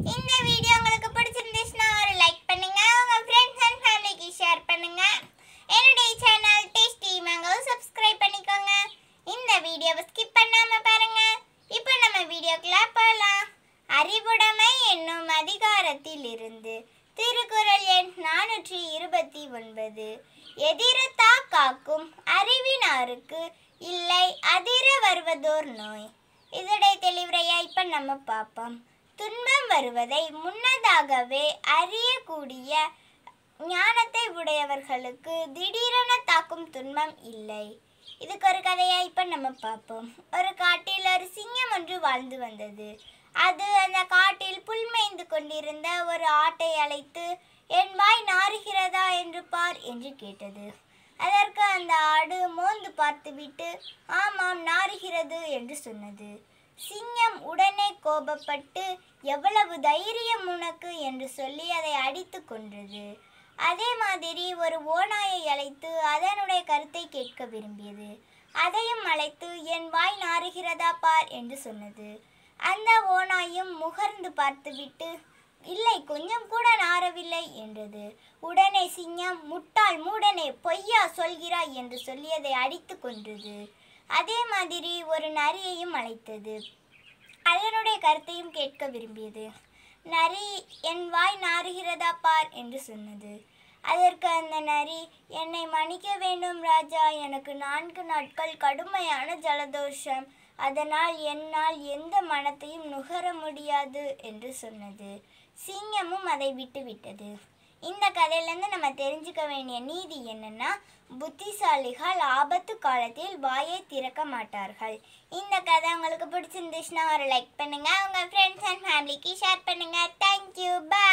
இந்த வீடியோ உங்களுக்கு பிடிச்சிருந்துச்சுன்னா ஒரு லைக் பண்ணுங்க உங்க ஃப்ரெண்ட்ஸ் அண்ட் ஃபேமிலிக்கு ஷேர் பண்ணுங்க என்னுடைய சேனல் டேஸ்டி மேங்கோ சப்ஸ்கிரைப் பண்ணிக்கோங்க இந்த வீடியோவை ஸ்கிப் பண்ணாம பாருங்க இப்போ நம்ம வீடியோக்குள்ள போகலாம் அறிவுடைமை என்னும் அதிகாரத்தில் இருந்து திருக்குறள் எண் நானூற்றி இருபத்தி ஒன்பது எதிரத்தா காக்கும் அறிவினாருக்கு இல்லை அதிர வருவதோர் நோய் இதோடைய தெளிவுரையா இப்போ நம்ம பார்ப்போம் துன்பம் வருவதை முன்னதாகவே அறியக்கூடிய ஞானத்தை உடையவர்களுக்கு திடீரென தாக்கும் துன்பம் இல்லை இதுக்கு ஒரு கதையா இப்போ நம்ம பார்ப்போம் ஒரு காட்டில் ஒரு சிங்கம் ஒன்று வாழ்ந்து வந்தது அது அந்த காட்டில் புல்மேய்ந்து கொண்டிருந்த ஒரு ஆட்டை அழைத்து என் வாய் நாறுகிறதா என்று பார் என்று கேட்டது அதற்கு அந்த ஆடு மோந்து பார்த்துவிட்டு ஆமாம் நாறுகிறது என்று சொன்னது சிங்கம் உடனே கோபப்பட்டு எவ்வளவு தைரியம் உனக்கு என்று சொல்லி அதை அடித்து கொன்றது அதே மாதிரி ஒரு ஓநாயை அழைத்து அதனுடைய கருத்தை கேட்க விரும்பியது அதையும் அழைத்து என் வாய் நாறுகிறதா பார் என்று சொன்னது அந்த ஓநாயும் முகர்ந்து பார்த்துவிட்டு இல்லை கொஞ்சம் கூட நாரவில்லை என்றது உடனே சிங்கம் முட்டாள் மூடனே பொய்யா சொல்கிறாய் என்று சொல்லி அதை அடித்து கொன்றது அதே மாதிரி ஒரு நரியையும் அழைத்தது அதனுடைய கருத்தையும் கேட்க விரும்பியது நரி என் வாய் நாறுகிறதா பார் என்று சொன்னது அதற்கு அந்த நரி என்னை மன்னிக்க வேண்டும் ராஜா எனக்கு நான்கு நாட்கள் கடுமையான ஜலதோஷம் அதனால் என்னால் எந்த மனத்தையும் நுகர முடியாது என்று சொன்னது சிங்கமும் அதை விட்டுவிட்டது இந்த கதையிலேருந்து நம்ம தெரிஞ்சுக்க வேண்டிய நீதி என்னன்னா புத்திசாலிகள் ஆபத்து காலத்தில் வாயை திறக்க மாட்டார்கள் இந்த கதை உங்களுக்கு பிடிச்சிருந்துச்சுன்னா ஒரு லைக் பண்ணுங்கள் உங்கள் ஃப்ரெண்ட்ஸ் அண்ட் ஃபேமிலிக்கு ஷேர் பண்ணுங்கள் தேங்க்யூ பாய்